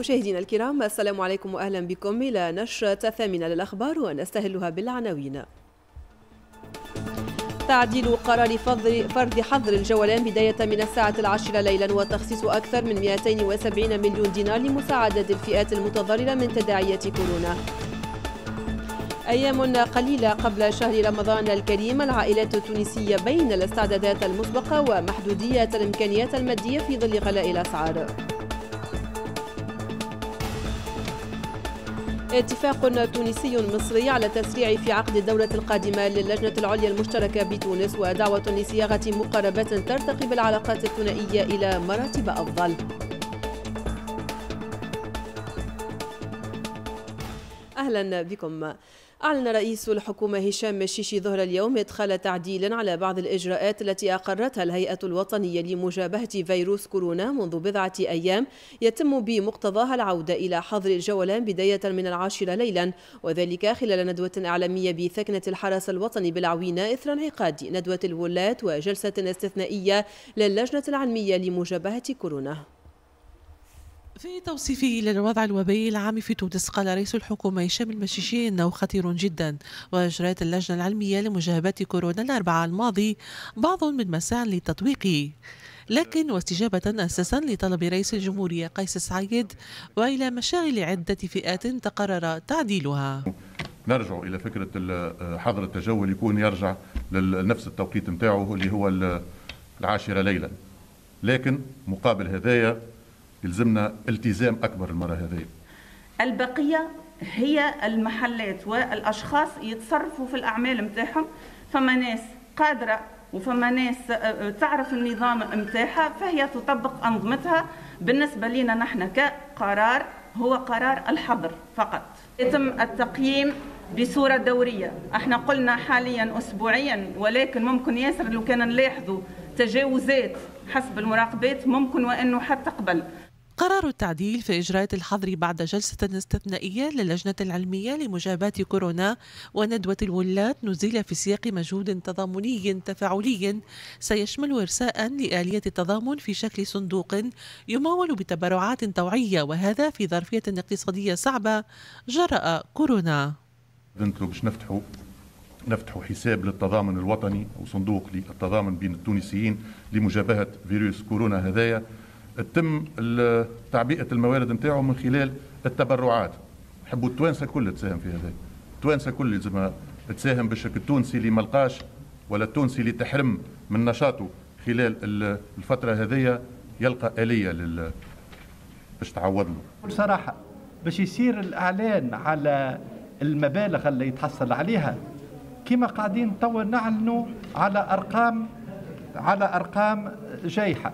مشاهدينا الكرام السلام عليكم واهلا بكم الى نشره ثامنه للاخبار ونستهلها بالعناوين. تعديل قرار فرض حظر الجولان بداية من الساعة العاشرة ليلا وتخصيص أكثر من 270 مليون دينار لمساعدة الفئات المتضررة من تداعيات كورونا أيام قليلة قبل شهر رمضان الكريم العائلات التونسية بين الاستعدادات المسبقة ومحدودية الإمكانيات المادية في ظل غلاء الأسعار اتفاق تونسي مصري على التسريع في عقد الدولة القادمة للجنة العليا المشتركة بتونس ودعوة لصياغة مقاربات ترتقي بالعلاقات الثنائية إلى مراتب أفضل أهلا بكم أعلن رئيس الحكومة هشام مشيشي ظهر اليوم إدخال تعديل على بعض الإجراءات التي أقرتها الهيئة الوطنية لمجابهة فيروس كورونا منذ بضعة أيام يتم بمقتضاها العودة إلى حظر الجولان بداية من العاشرة ليلا وذلك خلال ندوة إعلامية بثكنة الحرس الوطني بالعوينة إثر انعقاد ندوة الولاة وجلسة استثنائية للجنة العلمية لمجابهة كورونا في توصيفه للوضع الوبائي العام في تونس قال رئيس الحكومة هشام المشيشي إنه خطير جدا وأجرت اللجنة العلمية لمجاهبة كورونا الأربعاء الماضي بعض من مساع لتطويقه لكن واستجابة أساسا لطلب رئيس الجمهورية قيس سعيد وإلى مشاغل عدة فئات تقرر تعديلها نرجع إلى فكرة حظر التجول يكون يرجع لنفس التوقيت نتاعه اللي هو العاشرة ليلا لكن مقابل هذايا يلزمنا التزام أكبر المرة هذه البقية هي المحلات والأشخاص يتصرفوا في الأعمال نتاعهم فما ناس قادرة وفما ناس آه، آه، تعرف النظام نتاعها فهي تطبق أنظمتها بالنسبة لنا نحن كقرار هو قرار الحظر فقط يتم التقييم بصورة دورية احنا قلنا حاليا أسبوعيا ولكن ممكن ياسر لو كان نلاحظوا تجاوزات حسب المراقبات ممكن وأنه حتى قبل قرار التعديل في إجراءات الحظر بعد جلسة استثنائية للجنة العلمية لمجابهة كورونا وندوة الولات نزيل في سياق مجهود تضامني تفاعلي سيشمل إرساء لآلية التضامن في شكل صندوق يمول بتبرعات طوعية وهذا في ظرفية اقتصادية صعبة جراء كورونا بنطلب باش نفتحوا نفتحوا حساب للتضامن الوطني وصندوق للتضامن بين التونسيين لمجابهة فيروس كورونا هذايا تتم تعبئه الموارد نتاعو من خلال التبرعات نحبوا التوانسه الكل تساهم في هذا التوانسه كل لازم تساهم باش التونسي اللي ما لقاش ولا التونسي اللي تحرم من نشاطه خلال الفتره هذيا يلقى اليه لل باش تعوض له بصراحه باش يصير الاعلان على المبالغ اللي يتحصل عليها كما قاعدين تو نعلنوا على ارقام على ارقام جايحه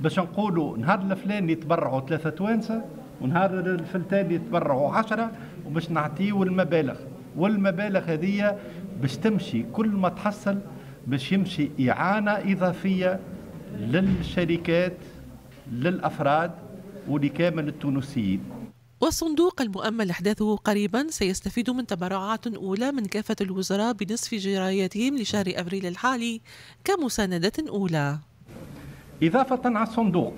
باش نقولوا نهار الفلاني يتبرعوا ثلاثة توانسة ونهار الفلتاني يتبرعوا عشرة وباش نعطيو المبالغ والمبالغ هذه باش تمشي كل ما تحصل باش يمشي إعانة إضافية للشركات للأفراد ولكامل التونسيين والصندوق المؤمل إحداثه قريبا سيستفيد من تبرعات أولى من كافة الوزراء بنصف جراياتهم لشهر أبريل الحالي كمساندة أولى إضافة على الصندوق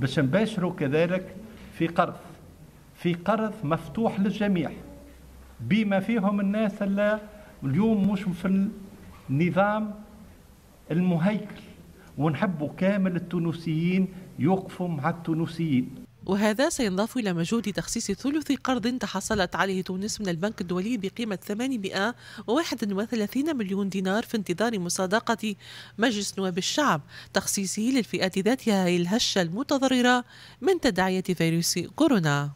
باش نباشروا كذلك في قرض في قرض مفتوح للجميع بما فيهم الناس اللي اليوم مش في النظام المهيكل ونحبوا كامل التونسيين يوقفوا مع التونسيين وهذا سينضاف إلى مجهود تخصيص ثلث قرض تحصلت عليه تونس من البنك الدولي بقيمة 831 مليون دينار في انتظار مصادقة مجلس نواب الشعب تخصيصه للفئات ذاتها الهشة المتضررة من تداعية فيروس كورونا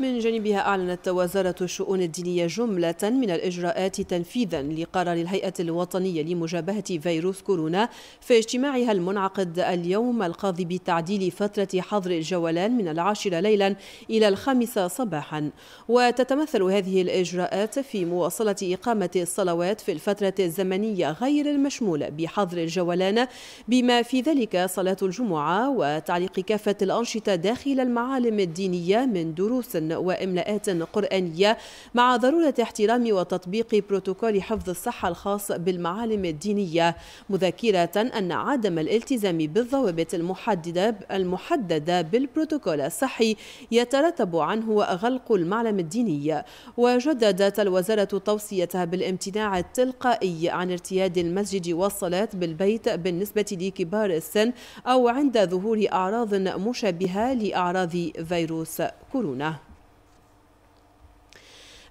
من جانبها أعلنت وزارة الشؤون الدينية جملة من الإجراءات تنفيذا لقرار الهيئة الوطنية لمجابهة فيروس كورونا في اجتماعها المنعقد اليوم القاضي بتعديل فترة حظر الجولان من العاشرة ليلا إلى الخامسة صباحا وتتمثل هذه الإجراءات في مواصلة إقامة الصلوات في الفترة الزمنية غير المشمولة بحظر الجولان بما في ذلك صلاة الجمعة وتعليق كافة الأنشطة داخل المعالم الدينية من دروس وإملاءات قرآنية مع ضرورة احترام وتطبيق بروتوكول حفظ الصحة الخاص بالمعالم الدينية مذكرة أن عدم الالتزام بالضوابط المحددة المحددة بالبروتوكول الصحي يترتب عنه غلق المعلم الديني وجددت الوزارة توصيتها بالامتناع التلقائي عن ارتياد المسجد والصلاة بالبيت بالنسبة لكبار السن أو عند ظهور أعراض مشابهة لأعراض فيروس كورونا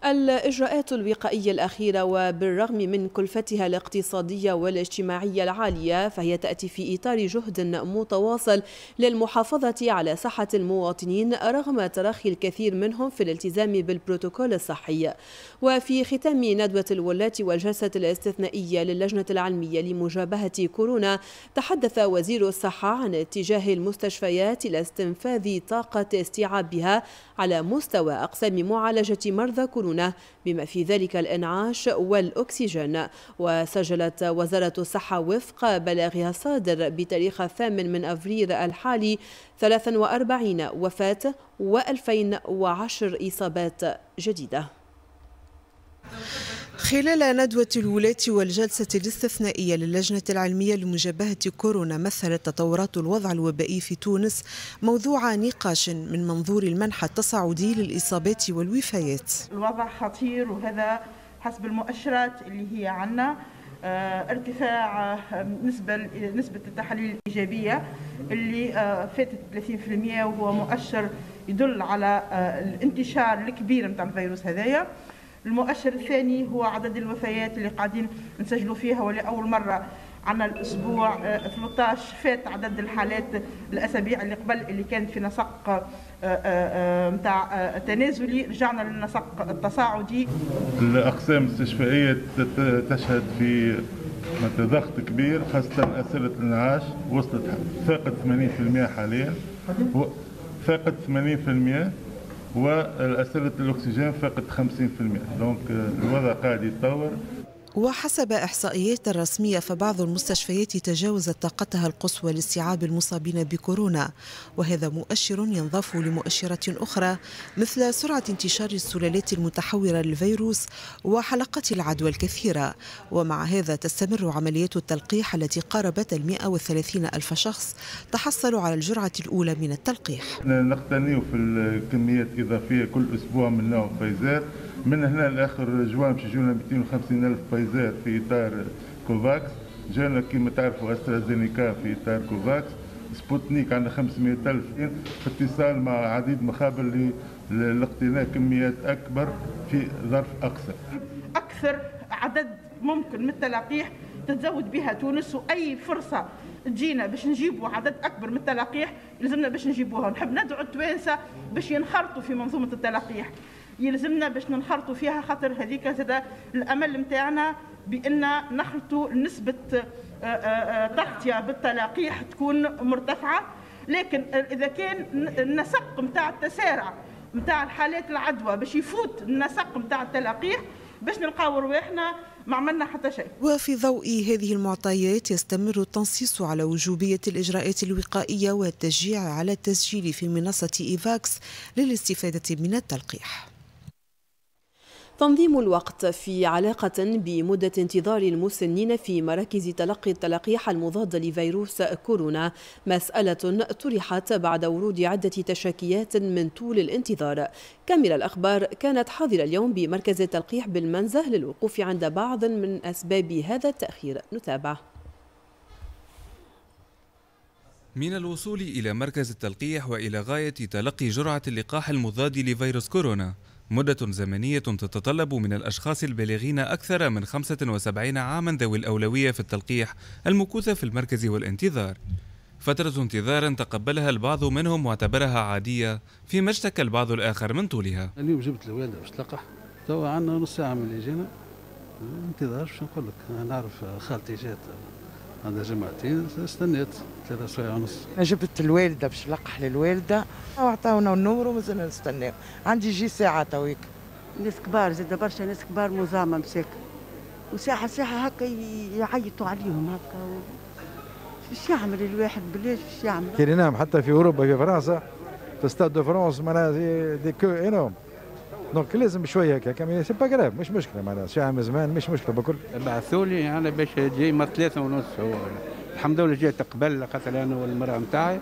الإجراءات الوقائية الأخيرة وبالرغم من كلفتها الاقتصادية والاجتماعية العالية فهي تأتي في إطار جهد متواصل للمحافظة على صحة المواطنين رغم تراخي الكثير منهم في الالتزام بالبروتوكول الصحي وفي ختام ندوة الولاة والجلسة الاستثنائية للجنة العلمية لمجابهة كورونا تحدث وزير الصحة عن اتجاه المستشفيات إلى استنفاذ طاقة استيعابها على مستوى أقسام معالجة مرضى كورونا الكورونا بما في ذلك الإنعاش والأكسجين وسجلت وزارة الصحة وفق بلاغها الصادر بتاريخ الثامن من أفريل الحالي 43 وفاة و2010 إصابات جديدة خلال ندوة الولاة والجلسة الاستثنائية للجنة العلمية لمجابهة كورونا مثلت تطورات الوضع الوبائي في تونس موضوع نقاش من منظور المنحى التصاعدي للإصابات والوفيات الوضع خطير وهذا حسب المؤشرات اللي هي عنا آه، ارتفاع آه، نسبة نسبة التحاليل الإيجابية اللي آه، فاتت 30% وهو مؤشر يدل على الانتشار الكبير نتاع الفيروس هذايا المؤشر الثاني هو عدد الوفيات اللي قاعدين نسجلوا فيها ولاول مره عنا الاسبوع 13 آه، فات عدد الحالات الاسابيع اللي قبل اللي كانت في نسق نتاع آه، آه، تنازلي رجعنا للنسق التصاعدي الاقسام الاستشفائيه تشهد في ضغط كبير خاصه اسره الانعاش وصلت فاقت 80% حاليا فاقت 80% والأسرة الأكسجين فقط 50% دونك الوضع قاعد يتطور وحسب إحصائيات رسمية فبعض المستشفيات تجاوزت طاقتها القصوى لاستيعاب المصابين بكورونا وهذا مؤشر ينضاف لمؤشرات أخرى مثل سرعة انتشار السلالات المتحورة للفيروس وحلقات العدوى الكثيرة ومع هذا تستمر عمليات التلقيح التي قاربت ال 130 ألف شخص تحصلوا على الجرعة الأولى من التلقيح نقتنيو في الكميات إضافية كل أسبوع من نوع فيزات من هنا لآخر جوان بشجونا 250 ألف فايزات فايزر في اطار كوفاكس جانا كيما تعرفوا استرازينيكا في اطار كوفاكس سبوتنيك عندنا 500 ألف في اتصال مع عديد مخابر لاقتناء كميات أكبر في ظرف أقصر أكثر عدد ممكن من التلقيح تتزود بها تونس واي فرصه تجينا باش نجيبوا عدد اكبر من التلقيح لازمنا باش نجيبوها نحب ندعو التوانسه باش ينخرطوا في منظومه التلقيح يلزمنا باش ننخرطوا فيها خاطر هذيك زاد الامل نتاعنا بان نخلطوا نسبه تغطيه آه، آه، آه، بالتلاقيح تكون مرتفعه لكن اذا كان النسق نتاع التسارع نتاع الحالات العدوى باش يفوت النسق نتاع التلاقيح باش نلقاو رواحنا ما عملنا حتى شيء وفي ضوء هذه المعطيات يستمر التنصيص على وجوبية الإجراءات الوقائية والتشجيع على التسجيل في منصة إيفاكس للاستفادة من التلقيح تنظيم الوقت في علاقة بمدة انتظار المسنين في مراكز تلقي التلقيح المضاد لفيروس كورونا مسألة طرحت بعد ورود عدة تشاكيات من طول الانتظار كاميرا الأخبار كانت حاضرة اليوم بمركز التلقيح بالمنزه للوقوف عند بعض من أسباب هذا التأخير نتابع من الوصول إلى مركز التلقيح وإلى غاية تلقي جرعة اللقاح المضاد لفيروس كورونا مدة زمنية تتطلب من الأشخاص البالغين أكثر من 75 عاما ذوي الأولوية في التلقيح المكوثة في المركز والانتظار فترة انتظار تقبلها البعض منهم واعتبرها عادية فيما اشتكى البعض الآخر من طولها اليوم جبت الوالدة باش تلقح توا عندنا نص ساعة من اللي جينا انتظار شو نقول لك نعرف خالتي جات هذا جمعتي استنيت ثلاثة سوايع ونص انا جبت الوالده باش نلقح للوالده وعطاونا النمر ومازلنا نستناو عندي جي ساعه تويك ناس كبار زاد برشا ناس كبار مزامه مساك وساعه ساعه هكا يعيطوا عليهم هكا و... باش يعمل الواحد بلاش باش يعمل كي حتى في اوروبا في فرنسا في ستاد دو فرنسا معناها دي كو انوم دونك لازم شويه هكا كما سي با كراف مش مشكله معناها ساعه من زمان مش مشكله بكل بعثوا لي انا باش جاي من ثلاثه ونص هو الحمد لله جيت قبل خاطر انا والمراه نتاعي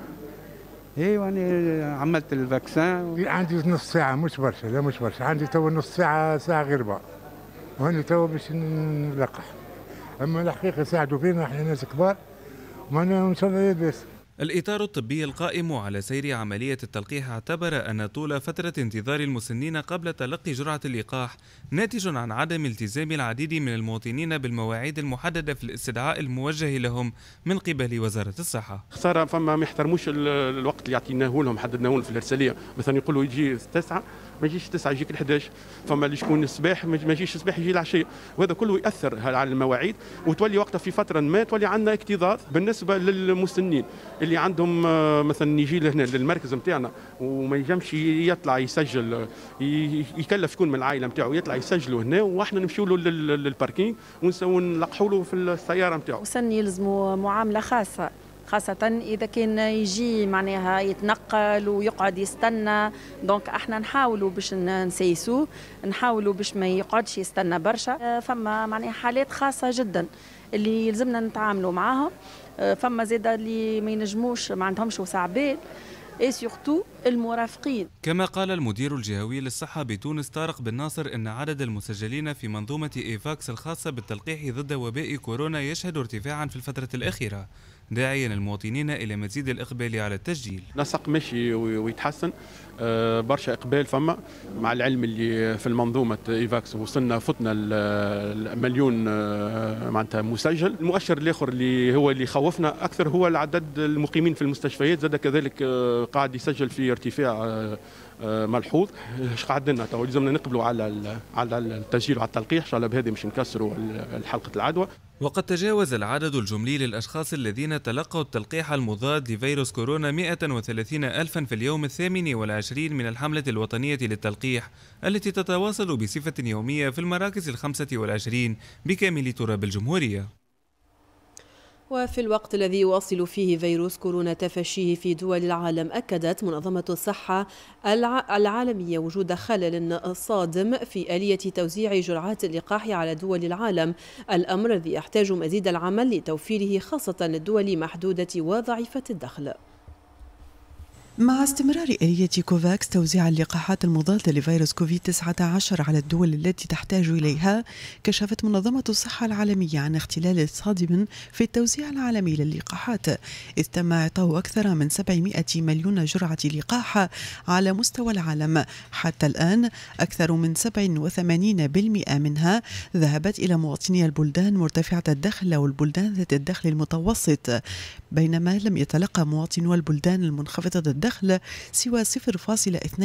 اي وانا عملت الفاكسان عندي نص ساعه مش برشا لا مش برشا عندي تو نص ساعه ساعه غير بعض وانا تو باش نلقح اما الحقيقه ساعدوا فينا احنا ناس كبار وانا ان شاء الله لاباس الإطار الطبي القائم على سير عملية التلقيح اعتبر أن طول فترة انتظار المسنين قبل تلقي جرعة اللقاح ناتج عن عدم التزام العديد من المواطنين بالمواعيد المحددة في الاستدعاء الموجه لهم من قبل وزارة الصحة. خسارة فما ما يحترموش الوقت اللي يعطيناه لهم حددناه في الإرسالية مثلا يقولوا يجي 9 ما يجيش 9 يجيك ال 11 فما اللي شكون الصباح ما يجيش الصباح يجي العشيه وهذا كله ياثر على المواعيد وتولي وقتها في فتره ما تولي عندنا اكتظاظ بالنسبه للمسنين اللي عندهم آه، مثلا يجي لهنا للمركز نتاعنا وما يجمش يطلع يسجل يكلف شكون من العائله نتاعو يطلع يسجلوا هنا واحنا نمشيو له للباركينغ نلقحوا له في السياره نتاعو. المسن يلزموا معامله خاصه خاصة إذا كان يجي معناها يتنقل ويقعد يستنى دونك احنا نحاولوا باش نسيسوه نحاولوا باش ما يقعدش يستنى برشا آه، فما معناها حالات خاصة جدا اللي يلزمنا نتعاملوا معاهم آه، فما زاده اللي ما ينجموش ما عندهمش وسع اي سورتو المرافقين كما قال المدير الجهوي للصحة بتونس طارق بن ناصر إن عدد المسجلين في منظومة إيفاكس الخاصة بالتلقيح ضد وباء كورونا يشهد ارتفاعا في الفترة الأخيرة داعيا المواطنين إلى مزيد الإقبال على التسجيل نسق مشي ويتحسن آه، برشا إقبال فما مع العلم اللي في المنظومة إيفاكس وصلنا فتنا المليون آه، معناتها مسجل المؤشر الآخر اللي هو اللي خوفنا أكثر هو العدد المقيمين في المستشفيات زاد كذلك آه، قاعد يسجل في ارتفاع آه، ملحوظ اش قاعد لنا تو لازمنا نقبلوا على على التسجيل وعلى التلقيح ان شاء الله بهذه مش نكسروا حلقه العدوى وقد تجاوز العدد الجملي للأشخاص الذين تلقوا التلقيح المضاد لفيروس كورونا 130 ألفا في اليوم الثامن والعشرين من الحملة الوطنية للتلقيح التي تتواصل بصفة يومية في المراكز الخمسة والعشرين بكامل تراب الجمهورية وفي الوقت الذي يواصل فيه فيروس كورونا تفشيه في دول العالم أكدت منظمة الصحة العالمية وجود خلل صادم في آلية توزيع جرعات اللقاح على دول العالم الأمر الذي يحتاج مزيد العمل لتوفيره خاصة للدول محدودة وضعيفة الدخل مع استمرار آلية كوفاكس توزيع اللقاحات المضادة لفيروس كوفيد-19 على الدول التي تحتاج إليها، كشفت منظمة الصحة العالمية عن اختلال صادم في التوزيع العالمي للقاحات، إذ تم إعطاء أكثر من 700 مليون جرعة لقاح على مستوى العالم، حتى الآن أكثر من 87% منها ذهبت إلى مواطني البلدان مرتفعة الدخل أو البلدان ذات الدخل المتوسط، بينما لم يتلقى مواطنو البلدان المنخفضة الدخل دخل سوى 0.2%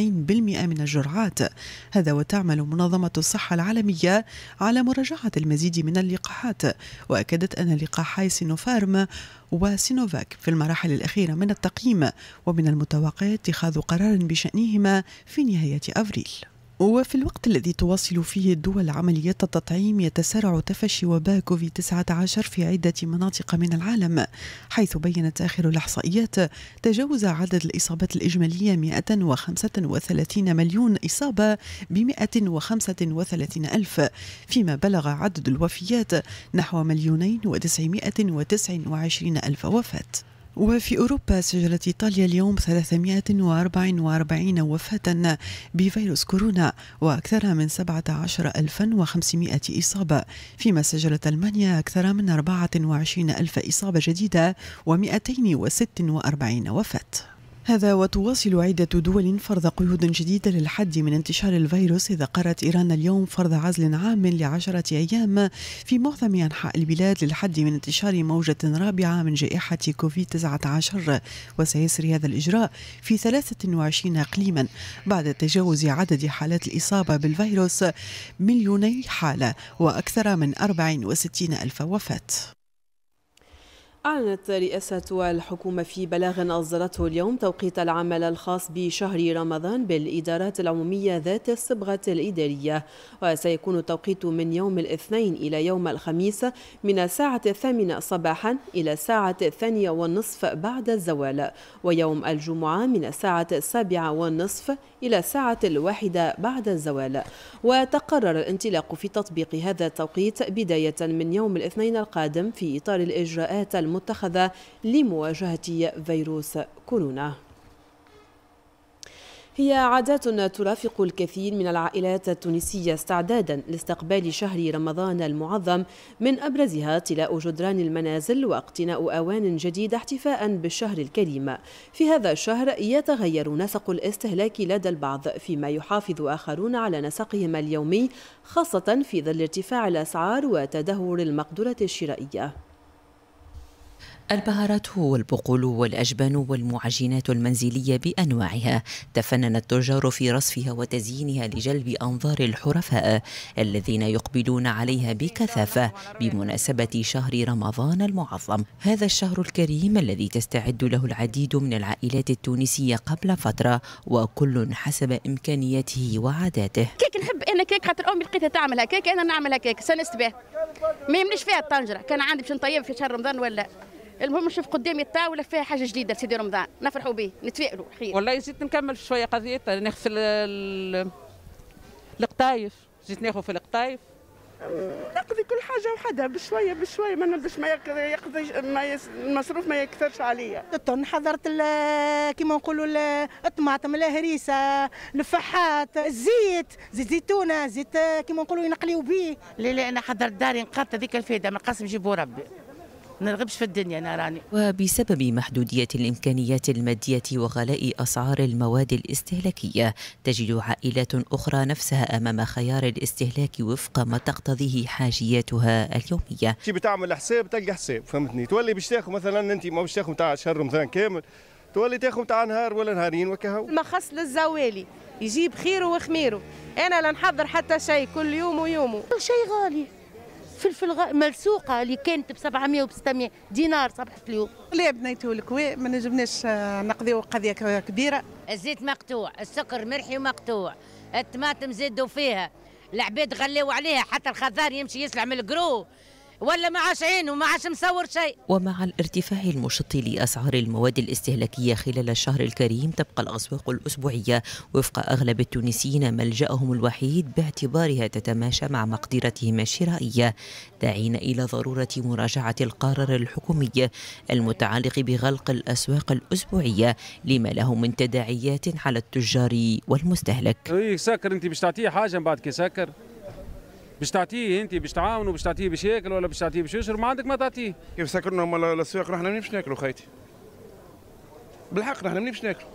من الجرعات هذا وتعمل منظمة الصحة العالمية على مراجعة المزيد من اللقاحات وأكدت أن لقاحي سينوفارم وسينوفاك في المراحل الأخيرة من التقييم ومن المتوقع اتخاذ قرار بشأنهما في نهاية أفريل وفي الوقت الذي تواصل فيه الدول عمليات التطعيم يتسارع تفشي وباء كوفيد 19 في عدة مناطق من العالم حيث بينت آخر الإحصائيات تجاوز عدد الإصابات الإجمالية 135 مليون إصابة ب 135 ألف فيما بلغ عدد الوفيات نحو مليونين و929 ألف وفاة وفي أوروبا سجلت إيطاليا اليوم 344 وفاة بفيروس كورونا وأكثر من 17500 إصابة فيما سجلت ألمانيا أكثر من 24000 اصابه إصابة جديدة و246 وفاة هذا وتواصل عدة دول فرض قيود جديدة للحد من انتشار الفيروس إذا قررت إيران اليوم فرض عزل عام لعشرة أيام في معظم أنحاء البلاد للحد من انتشار موجة رابعة من جائحة كوفيد 19 وسيسري هذا الإجراء في 23 إقليما بعد تجاوز عدد حالات الإصابة بالفيروس مليوني حالة وأكثر من 64 ألف وفاة أعلنت رئاسة الحكومة في بلاغ أصدرته اليوم توقيت العمل الخاص بشهر رمضان بالإدارات العمومية ذات الصبغة الإدارية وسيكون التوقيت من يوم الاثنين إلى يوم الخميس من الساعة الثامنة صباحا إلى الساعة الثانية والنصف بعد الزوال ويوم الجمعة من الساعة السابعة والنصف إلى الساعة الواحدة بعد الزوال وتقرر الانطلاق في تطبيق هذا التوقيت بداية من يوم الاثنين القادم في إطار الإجراءات المتخذة لمواجهة فيروس كورونا هي عادات ترافق الكثير من العائلات التونسية استعدادا لاستقبال شهر رمضان المعظم من أبرزها طلاء جدران المنازل واقتناء أوان جديدة احتفاء بالشهر الكريم في هذا الشهر يتغير نسق الاستهلاك لدى البعض فيما يحافظ آخرون على نسقهم اليومي خاصة في ظل ارتفاع الأسعار وتدهور المقدرة الشرائية البهارات والبقول والأجبان والمعجنات المنزلية بأنواعها تفنن التجار في رصفها وتزيينها لجلب أنظار الحرفاء الذين يقبلون عليها بكثافة بمناسبة شهر رمضان المعظم هذا الشهر الكريم الذي تستعد له العديد من العائلات التونسية قبل فترة وكل حسب إمكانياته وعاداته كيك نحب أنا كيك خاطر أمي لقيتها تعملها كيك أنا نعملها كيك سنست به ما يمنش فيها الطنجرة كان عندي باش نطيب في شهر رمضان ولا المهم نشوف قدامي الطاوله فيها حاجه جديده سيدي رمضان نفرحوا به نتفائلوا خير والله زدت نكمل شويه قضيه نغسل القطايف جيت ناخذ في القطايف نقضي كل حاجه وحدها بشويه بشويه ما باش ما يقضي ما يس... المصروف ما يكثرش عليا الطن حضرت كيما نقولوا الطماطم الهريسه الفحات الزيت زيت زيتونه زيت كيما نقولوا ينقليو به لا لا انا حضرت داري نقاط هذيك الفايده من قسم جيبو ربي نرغبش في الدنيا انا راني وبسبب محدوديه الامكانيات الماديه وغلاء اسعار المواد الاستهلاكيه تجد عائلات اخرى نفسها امام خيار الاستهلاك وفق ما تقتضيه حاجياتها اليوميه تجي بتعمل حساب تلقى حساب فهمتني تولي باش تاخذ مثلا انت ما باش تاخذ تاع شهر رمضان كامل تولي تاخذ تاع نهار ولا نهارين وكهو ما خص للزوالي يجيب خيره وخميره انا لا نحضر حتى شيء كل يوم ويومه شيء غالي فلفل ملسوقه اللي كانت ب 700 و 600 دينار صباح اليوم لا بنيته الكوي ما نجمناش آه، نقضيو قضيه كبيره الزيت مقطوع السكر مرحي ومقطوع الطماطم زادوا فيها العباد غلاو عليها حتى الخضار يمشي يسلع من القرو ولا ما عاش عين وما عاش مصور شيء ومع الارتفاع المشط لأسعار المواد الاستهلاكية خلال الشهر الكريم تبقى الأسواق الأسبوعية وفق أغلب التونسيين ملجأهم الوحيد باعتبارها تتماشى مع مقدرتهم الشرائية داعين إلى ضرورة مراجعة القرار الحكومي المتعلق بغلق الأسواق الأسبوعية لما له من تداعيات على التجار والمستهلك إيه، ساكر أنت باش تعطيه حاجة من بعد كي ساكر باش تعطيه انت باش تعاونه باش تعطيه باش ياكل ولا باش تعطيه باش يشرب ما عندك ما تعطيه كيف سكرنا الاسواق نحن منين باش ناكلوا خايتي بالحق نحن منين باش ناكلوا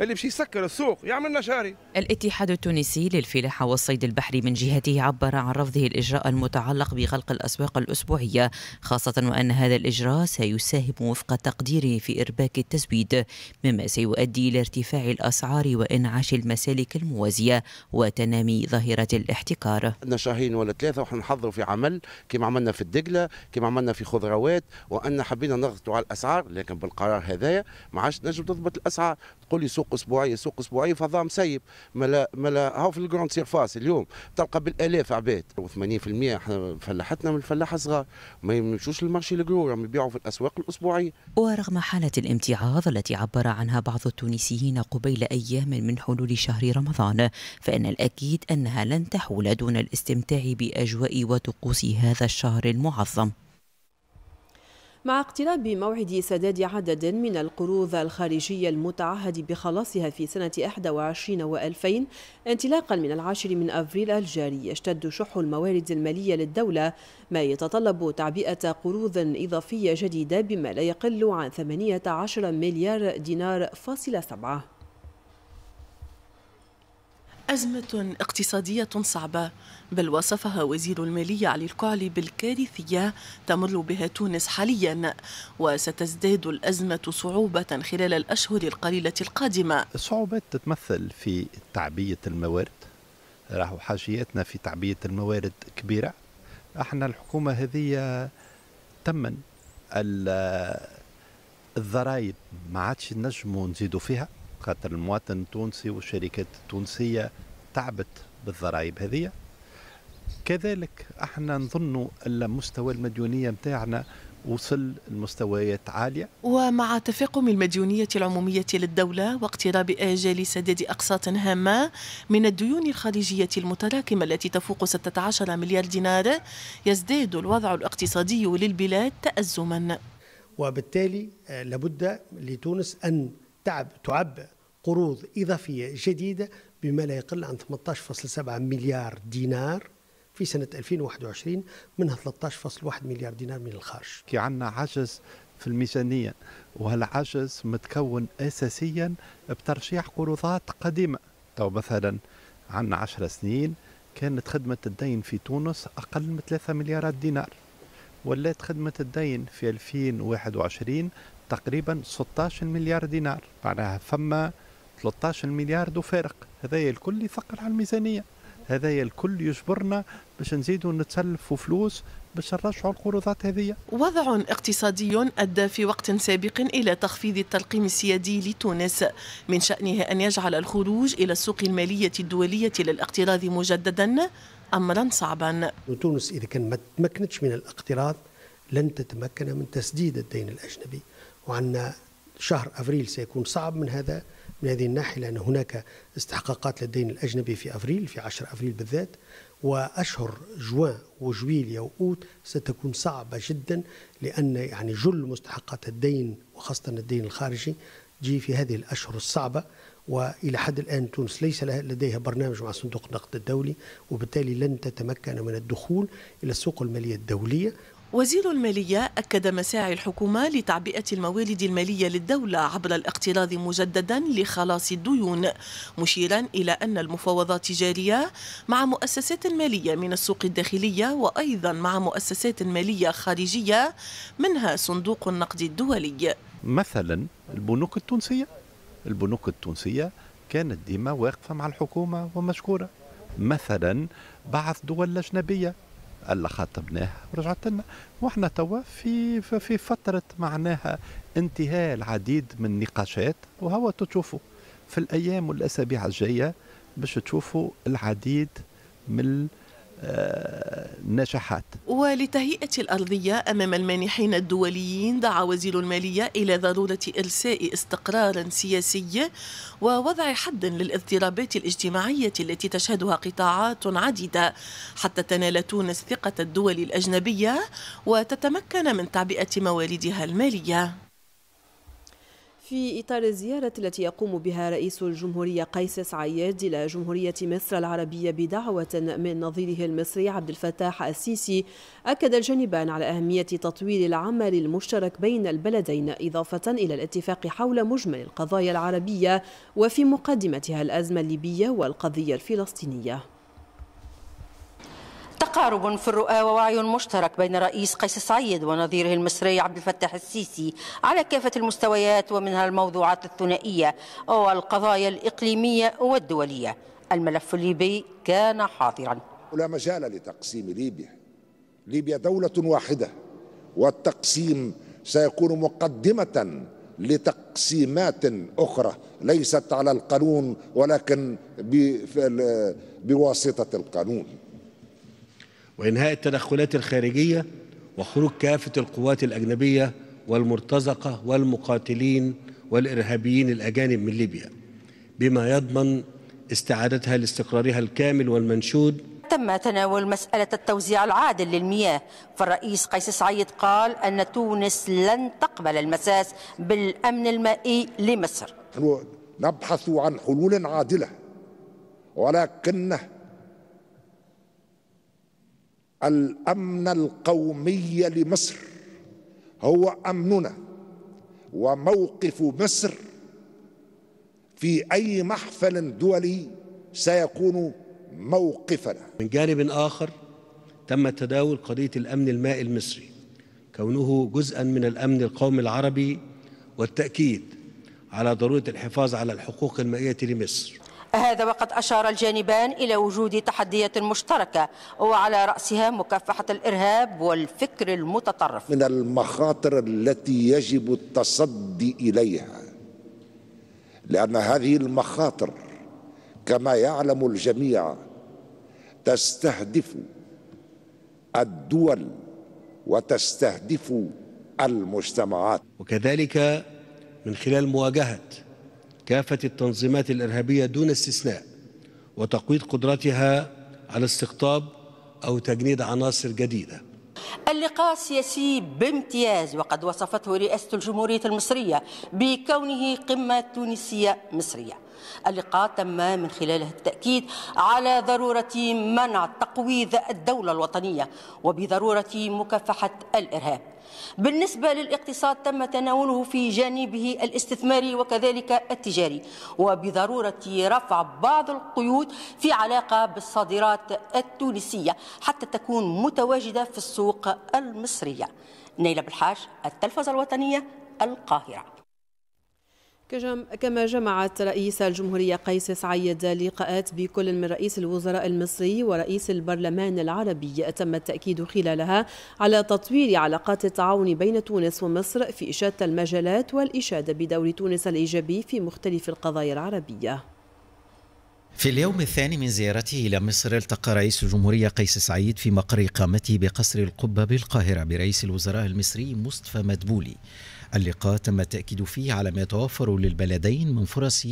اللي باش يسكر السوق يعمل مشاري الاتحاد التونسي للفلاحة والصيد البحري من جهته عبر عن رفضه الإجراء المتعلق بغلق الأسواق الأسبوعية خاصة وأن هذا الإجراء سيساهم وفق تقديره في إرباك التزويد مما سيؤدي إلى ارتفاع الأسعار وإنعاش المسالك الموازية وتنامي ظاهرة الاحتكار عندنا شهرين ولا ثلاثة وحنحضروا في عمل كما عملنا في الدقلة كما عملنا في خضروات وأن حبينا نضغطوا على الأسعار لكن بالقرار هذايا ما عادش نجم تضبط الأسعار تقول لي سوق اسبوعيه سوق اسبوعيه فضاء مسيب ملا ملا هاو في الجراند سيرفاس اليوم تلقى بالالاف عباد و80% احنا فلاحتنا من الفلاحه صغار ما يمشوش للمارشي الكرو راهم يبيعوا في الاسواق الاسبوعيه ورغم حاله الامتعاض التي عبر عنها بعض التونسيين قبيل ايام من حلول شهر رمضان فان الاكيد انها لن تحول دون الاستمتاع باجواء وطقوس هذا الشهر المعظم مع اقتراب موعد سداد عدد من القروض الخارجية المتعهد بخلاصها في سنة 21 و2000 انطلاقا من العاشر من أفريل الجاري يشتد شح الموارد المالية للدولة ما يتطلب تعبئة قروض إضافية جديدة بما لا يقل عن 18 مليار دينار فاصلة سبعة أزمة اقتصادية صعبة بل وصفها وزير المالية علي الكعلي بالكارثية تمر بها تونس حاليا وستزداد الأزمة صعوبة خلال الأشهر القليلة القادمة الصعوبات تتمثل في تعبية الموارد راهو حاجياتنا في تعبية الموارد كبيرة احنا الحكومة هذه تمن الضرائب ما عادش نجمو نزيدوا فيها خاطر المواطن التونسي والشركات التونسية تعبت بالضرائب هذه كذلك احنا نظن المستوى المديونية نتاعنا وصل لمستويات عالية ومع تفاقم المديونية العمومية للدولة واقتراب آجال سداد أقساط هامة من الديون الخارجية المتراكمة التي تفوق 16 مليار دينار يزداد الوضع الاقتصادي للبلاد تأزما وبالتالي آه، لابد لتونس أن تعب تعب قروض إضافية جديدة بما لا يقل عن 18.7 مليار دينار في سنة 2021 منها 13.1 مليار دينار من الخارج كي عندنا عجز في الميزانية وهالعجز متكون أساسيا بترشيح قروضات قديمة تو مثلا عندنا 10 سنين كانت خدمة الدين في تونس أقل من 3 مليارات دينار ولات خدمة الدين في 2021 تقريبا 16 مليار دينار معناها فما 13 مليار وفارق هذايا الكل يثقل على الميزانية هذايا الكل يجبرنا باش نزيدوا نتسلفوا فلوس باش نرجعوا القروضات هذه وضع اقتصادي أدى في وقت سابق إلى تخفيض التلقيم السيادي لتونس من شأنه أن يجعل الخروج إلى السوق المالية الدولية للاقتراض مجددا أمرا صعبا تونس إذا كان ما تمكنتش من الاقتراض لن تتمكن من تسديد الدين الأجنبي وأن شهر أفريل سيكون صعب من هذا من هذه الناحية لأن هناك استحقاقات للدين الأجنبي في أفريل في 10 أفريل بالذات وأشهر جوان وجويلية وأوت ستكون صعبة جدا لأن يعني جل مستحقات الدين وخاصة الدين الخارجي جي في هذه الأشهر الصعبة والى حد الان تونس ليس لديها برنامج مع صندوق النقد الدولي وبالتالي لن تتمكن من الدخول الى السوق الماليه الدوليه وزير المالية أكد مساعي الحكومة لتعبئة الموارد المالية للدولة عبر الاقتراض مجددا لخلاص الديون مشيرا إلى أن المفاوضات جارية مع مؤسسات مالية من السوق الداخلية وأيضا مع مؤسسات مالية خارجية منها صندوق النقد الدولي مثلا البنوك التونسية البنوك التونسية كانت ديما واقفة مع الحكومة ومشكورة مثلا بعض دول أجنبية الا خاطبناه ورجعت لنا واحنا توا في في فتره معناها انتهاء العديد من النقاشات وهو تشوفوا في الايام والاسابيع الجايه باش تشوفوا العديد من آه، نجاحات ولتهيئة الأرضية أمام المانحين الدوليين دعا وزير المالية إلى ضرورة إرساء استقرار سياسي ووضع حد للاضطرابات الاجتماعية التي تشهدها قطاعات عديدة حتى تنال تونس ثقة الدول الأجنبية وتتمكن من تعبئة مواردها المالية في إطار الزيارة التي يقوم بها رئيس الجمهورية قيس سعيد إلى جمهورية مصر العربية بدعوة من نظيره المصري عبد الفتاح السيسي أكد الجانبان على أهمية تطوير العمل المشترك بين البلدين إضافة إلى الاتفاق حول مجمل القضايا العربية وفي مقدمتها الأزمة الليبية والقضية الفلسطينية تقارب في الرؤى ووعي مشترك بين الرئيس قيس سعيد ونظيره المصري عبد الفتاح السيسي على كافة المستويات ومنها الموضوعات الثنائية والقضايا الإقليمية والدولية الملف الليبي كان حاضرا لا مجال لتقسيم ليبيا ليبيا دولة واحدة والتقسيم سيكون مقدمة لتقسيمات أخرى ليست على القانون ولكن بواسطة القانون وإنهاء التدخلات الخارجية وخروج كافة القوات الأجنبية والمرتزقة والمقاتلين والإرهابيين الأجانب من ليبيا بما يضمن استعادتها لاستقرارها الكامل والمنشود تم تناول مسألة التوزيع العادل للمياه فالرئيس قيس سعيد قال أن تونس لن تقبل المساس بالأمن المائي لمصر نبحث عن حلول عادلة ولكن الامن القومي لمصر هو امننا وموقف مصر في اي محفل دولي سيكون موقفنا من جانب اخر تم تداول قضيه الامن المائي المصري كونه جزءا من الامن القومي العربي والتاكيد على ضروره الحفاظ على الحقوق المائيه لمصر هذا وقد أشار الجانبان إلى وجود تحديات مشتركة وعلى رأسها مكافحة الإرهاب والفكر المتطرف من المخاطر التي يجب التصدي إليها لأن هذه المخاطر كما يعلم الجميع تستهدف الدول وتستهدف المجتمعات وكذلك من خلال مواجهه كافة التنظيمات الإرهابية دون استثناء وتقويض قدرتها على استقطاب أو تجنيد عناصر جديدة اللقاء السياسي بامتياز وقد وصفته رئاسة الجمهورية المصرية بكونه قمة تونسية مصرية اللقاء تم من خلاله التأكيد على ضرورة منع تقويض الدولة الوطنية وبضرورة مكافحة الإرهاب بالنسبة للاقتصاد تم تناوله في جانبه الاستثماري وكذلك التجاري وبضرورة رفع بعض القيود في علاقة بالصادرات التونسية حتى تكون متواجدة في السوق المصرية نيلة بالحاج التلفزة الوطنية القاهرة كما جمعت رئيس الجمهورية قيس سعيد لقاءات بكل من رئيس الوزراء المصري ورئيس البرلمان العربي تم التأكيد خلالها على تطوير علاقات التعاون بين تونس ومصر في شتى المجالات والإشادة بدور تونس الإيجابي في مختلف القضايا العربية في اليوم الثاني من زيارته إلى مصر التقى رئيس الجمهورية قيس سعيد في مقر إقامته بقصر القبة بالقاهرة برئيس الوزراء المصري مصطفى مدبولي اللقاء تم التأكيد فيه على ما يتوفر للبلدين من فرص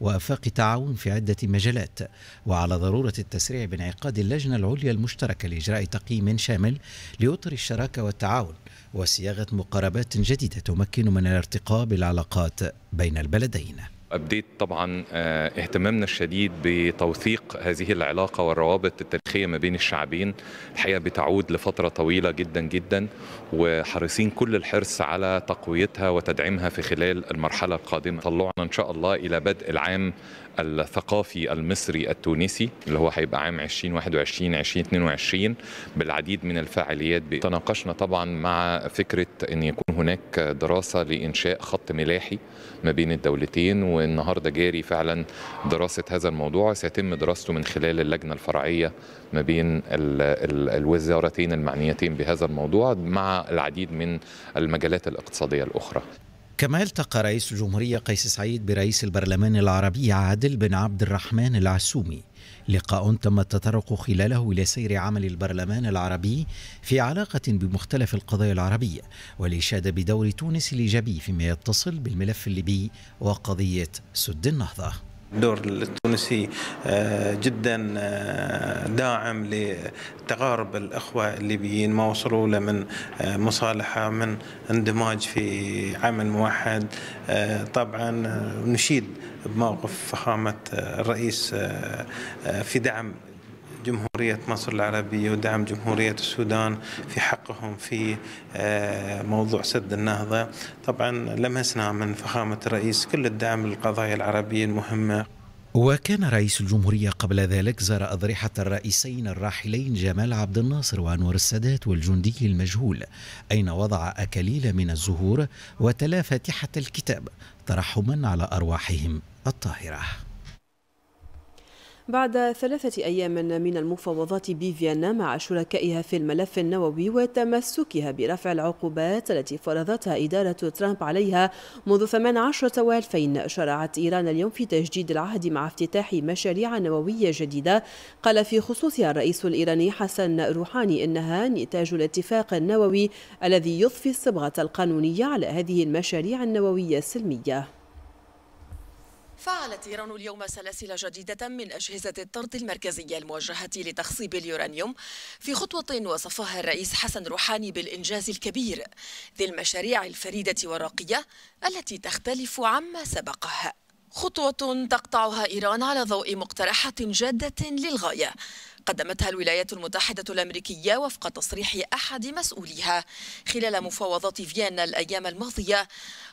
وآفاق تعاون في عدة مجالات وعلى ضرورة التسريع بانعقاد اللجنة العليا المشتركة لإجراء تقييم شامل لإطر الشراكة والتعاون وصياغة مقاربات جديدة تمكن من الارتقاء بالعلاقات بين البلدين ابديت طبعا آه، اهتمامنا الشديد بتوثيق هذه العلاقه والروابط التاريخيه ما بين الشعبين الحقيقه بتعود لفتره طويله جدا جدا وحريصين كل الحرص على تقويتها وتدعيمها في خلال المرحله القادمه طلعنا ان شاء الله الى بدء العام الثقافي المصري التونسي اللي هو هيبقى عام 2021 2022 بالعديد من الفعاليات تناقشنا طبعا مع فكره ان يكون هناك دراسه لانشاء خط ملاحي ما بين الدولتين والنهارده جاري فعلا دراسه هذا الموضوع سيتم دراسته من خلال اللجنه الفرعيه ما بين الوزارتين المعنيتين بهذا الموضوع مع العديد من المجالات الاقتصاديه الاخرى كما التقى رئيس الجمهورية قيس سعيد برئيس البرلمان العربي عادل بن عبد الرحمن العسومي لقاء تم التطرق خلاله إلى سير عمل البرلمان العربي في علاقة بمختلف القضايا العربية والإشادة بدور تونس الإيجابي فيما يتصل بالملف الليبي وقضية سد النهضة الدور التونسي آه، جدا آه، داعم لتقارب الاخوه الليبيين ما وصلوا له من آه، مصالحه من اندماج في عمل موحد طبعا نشيد بموقف فخامه الرئيس في دعم جمهورية مصر العربية ودعم جمهورية السودان في حقهم في آه، موضوع سد النهضة طبعا لمسنا من فخامة الرئيس كل الدعم للقضايا العربية المهمة وكان رئيس الجمهورية قبل ذلك زار أضرحة الرئيسين الراحلين جمال عبد الناصر وأنور السادات والجندي المجهول أين وضع أكاليل من الزهور وتلا فاتحة الكتاب ترحما على أرواحهم الطاهرة بعد ثلاثة أيام من المفاوضات بفيينا مع شركائها في الملف النووي وتمسكها برفع العقوبات التي فرضتها إدارة ترامب عليها منذ 18 و2000 شرعت إيران اليوم في تجديد العهد مع افتتاح مشاريع نووية جديدة قال في خصوصها الرئيس الإيراني حسن روحاني إنها نتاج الاتفاق النووي الذي يضفي الصبغة القانونية على هذه المشاريع النووية السلمية فعلت إيران اليوم سلاسل جديدة من أجهزة الطرد المركزية الموجهة لتخصيب اليورانيوم في خطوة وصفها الرئيس حسن روحاني بالإنجاز الكبير ذي المشاريع الفريدة والراقية التي تختلف عما سبقها خطوة تقطعها إيران على ضوء مقترحات جادة للغاية قدمتها الولايات المتحدة الأمريكية وفق تصريح أحد مسؤوليها خلال مفاوضات فيينا الأيام الماضية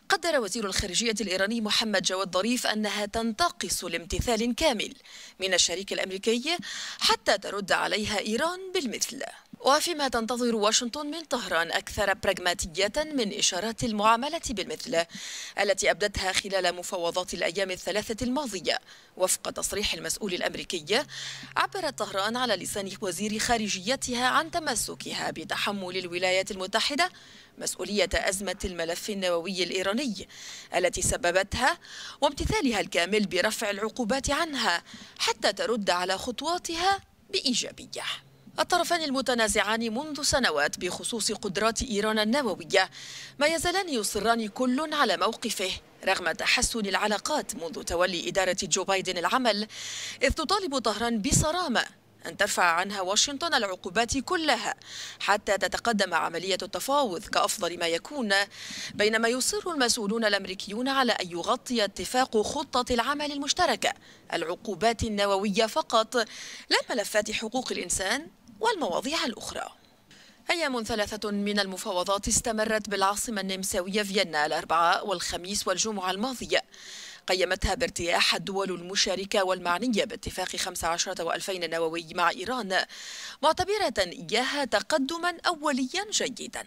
قدر وزير الخارجية الإيراني محمد جواد ظريف أنها تنتقص لامتثال كامل من الشريك الأمريكي حتى ترد عليها إيران بالمثل وفيما تنتظر واشنطن من طهران أكثر براغماتية من إشارات المعاملة بالمثل التي أبدتها خلال مفاوضات الأيام الثلاثة الماضية وفق تصريح المسؤول الأمريكي عبرت طهران على لسان وزير خارجيتها عن تمسكها بتحمل الولايات المتحدة مسؤولية أزمة الملف النووي الإيراني التي سببتها وامتثالها الكامل برفع العقوبات عنها حتى ترد على خطواتها بإيجابية الطرفان المتنازعان منذ سنوات بخصوص قدرات إيران النووية ما يزالان يصران كل على موقفه رغم تحسن العلاقات منذ تولي إدارة جو بايدن العمل إذ تطالب طهران بصرامة أن ترفع عنها واشنطن العقوبات كلها حتى تتقدم عملية التفاوض كأفضل ما يكون بينما يصر المسؤولون الأمريكيون على أن يغطي اتفاق خطة العمل المشتركة العقوبات النووية فقط لا ملفات حقوق الإنسان والمواضيع الأخرى أيام ثلاثة من المفاوضات استمرت بالعاصمة النمساوية فيينا الأربعاء والخميس والجمعة الماضية قيمتها بارتياح الدول المشاركة والمعنية باتفاق 15 و2000 نووي مع إيران معتبرة إياها تقدما أوليا جيدا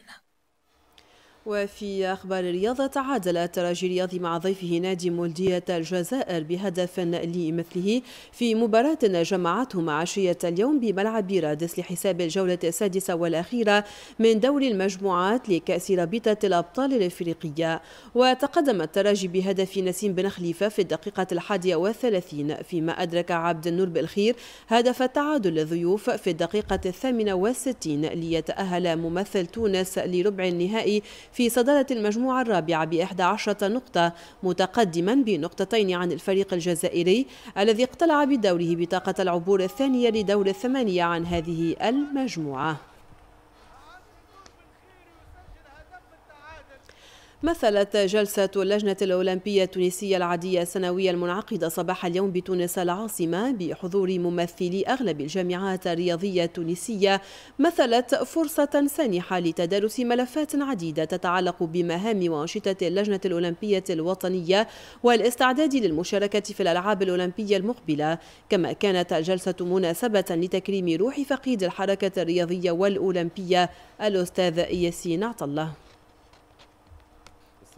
وفي أخبار الرياضة تعادل التراجي الرياضي مع ضيفه نادي مولدية الجزائر بهدف لمثله في مباراة جمعتهما عشية اليوم بملعب رادس لحساب الجولة السادسة والأخيرة من دوري المجموعات لكأس رابطة الأبطال الإفريقية وتقدم التراجي بهدف نسيم بن خليفة في الدقيقة الحادية والثلاثين فيما أدرك عبد النور بالخير هدف التعادل للضيوف في الدقيقة الثامنة والستين ليتأهل ممثل تونس لربع النهائي في صدارة المجموعة الرابعة بإحدى عشرة نقطة متقدما بنقطتين عن الفريق الجزائري الذي اقتلع بدوره بطاقة العبور الثانية لدور الثمانية عن هذه المجموعة مثلت جلسة اللجنة الأولمبية التونسية العادية السنوية المنعقدة صباح اليوم بتونس العاصمة بحضور ممثلي أغلب الجامعات الرياضية التونسية مثلت فرصة سانحة لتدارس ملفات عديدة تتعلق بمهام وأنشطة اللجنة الأولمبية الوطنية والاستعداد للمشاركة في الألعاب الأولمبية المقبلة كما كانت الجلسة مناسبة لتكريم روح فقيد الحركة الرياضية والأولمبية الأستاذ ياسين عطله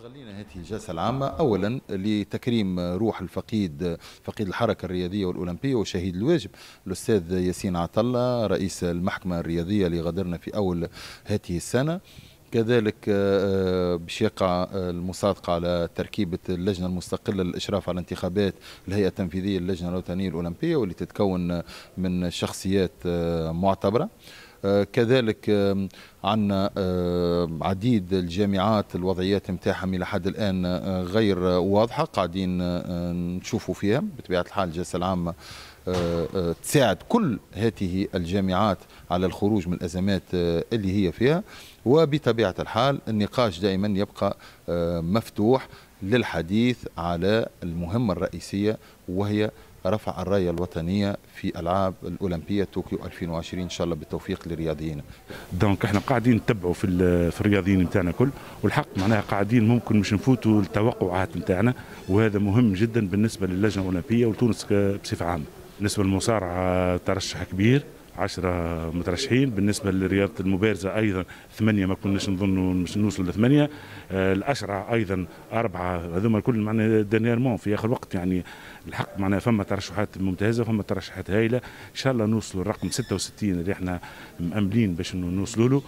استغلينا هذه الجلسه العامه اولا لتكريم روح الفقيد فقيد الحركه الرياضيه والاولمبيه وشهيد الواجب الاستاذ ياسين عطله رئيس المحكمه الرياضيه اللي غادرنا في اول هذه السنه كذلك آه، آه، باش يقع المصادقه على تركيبه اللجنه المستقله للاشراف على انتخابات الهيئه التنفيذيه للجنه الوطنيه الاولمبيه واللي تتكون من شخصيات آه، معتبره كذلك عندنا عديد الجامعات الوضعيات نتاعهم الى حد الان آه، غير واضحه قاعدين آه، نشوفوا فيها بطبيعه الحال الجلسه العامه آه، تساعد كل هذه الجامعات على الخروج من الازمات اللي هي فيها وبطبيعه الحال النقاش دائما يبقى مفتوح للحديث على المهمه الرئيسيه وهي رفع الرايه الوطنيه في العاب الاولمبيه طوكيو 2020 ان شاء الله بالتوفيق للرياضيين. دونك احنا قاعدين نتبعوا في في الرياضيين نتاعنا كل والحق معناها قاعدين ممكن مش نفوتوا التوقعات نتاعنا وهذا مهم جدا بالنسبه للجنه الاولمبيه ولتونس بصفه عامه. بالنسبه للمصارعه ترشح كبير عشرة مترشحين بالنسبه لرياضه المبارزه ايضا ثمانيه ما كناش نظن مش نوصل لثمانيه آه، الاشرع ايضا اربعه هذوما الكل معنا دانيرمون في اخر وقت يعني الحق معنا فما ترشحات ممتازه فما ترشحات هائله ان شاء الله نوصل الرقم وستين اللي احنا مأملين باش نوصلوا له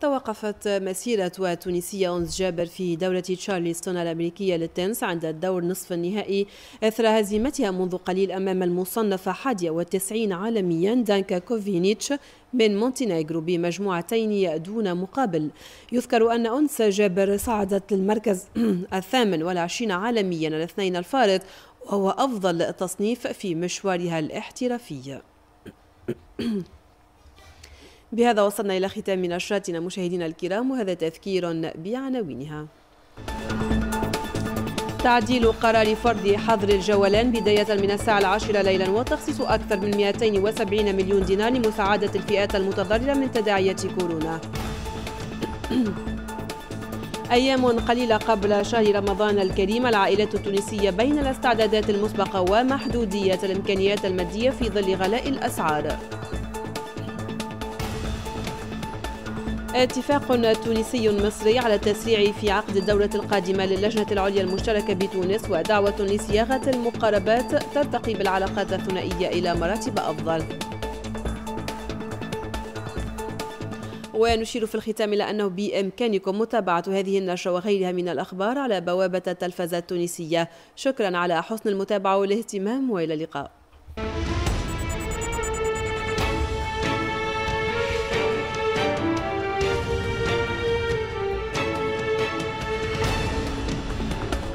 توقفت مسيرة تونسية أنس جابر في دولة تشارلستون الأمريكية للتنس عند الدور نصف النهائي إثر هزيمتها منذ قليل أمام المصنفة 91 عالميا دانكا كوفينيتش من مونتينيغرو بمجموعتين دون مقابل يذكر أن أنس جابر صعدت للمركز الثامن والعشرين عالميا الاثنين الفارط وهو أفضل تصنيف في مشوارها الاحترافي بهذا وصلنا إلى ختام نشرتنا مشاهدينا الكرام وهذا تذكير بعناوينها تعديل قرار فرض حظر الجولان بداية من الساعة العاشرة ليلا وتخصيص أكثر من 270 مليون دينار لمساعدة الفئات المتضررة من تداعيات كورونا أيام قليلة قبل شهر رمضان الكريم العائلات التونسية بين الاستعدادات المسبقة ومحدودية الإمكانيات المادية في ظل غلاء الأسعار اتفاق تونسي مصري على التسريع في عقد الدورة القادمة للجنة العليا المشتركة بتونس ودعوة لصياغة المقاربات ترتقي بالعلاقات الثنائية إلى مراتب أفضل ونشير في الختام إلى أنه بإمكانكم متابعة هذه النشرة وغيرها من الأخبار على بوابة التلفزة التونسية شكرا على حسن المتابعة والاهتمام وإلى اللقاء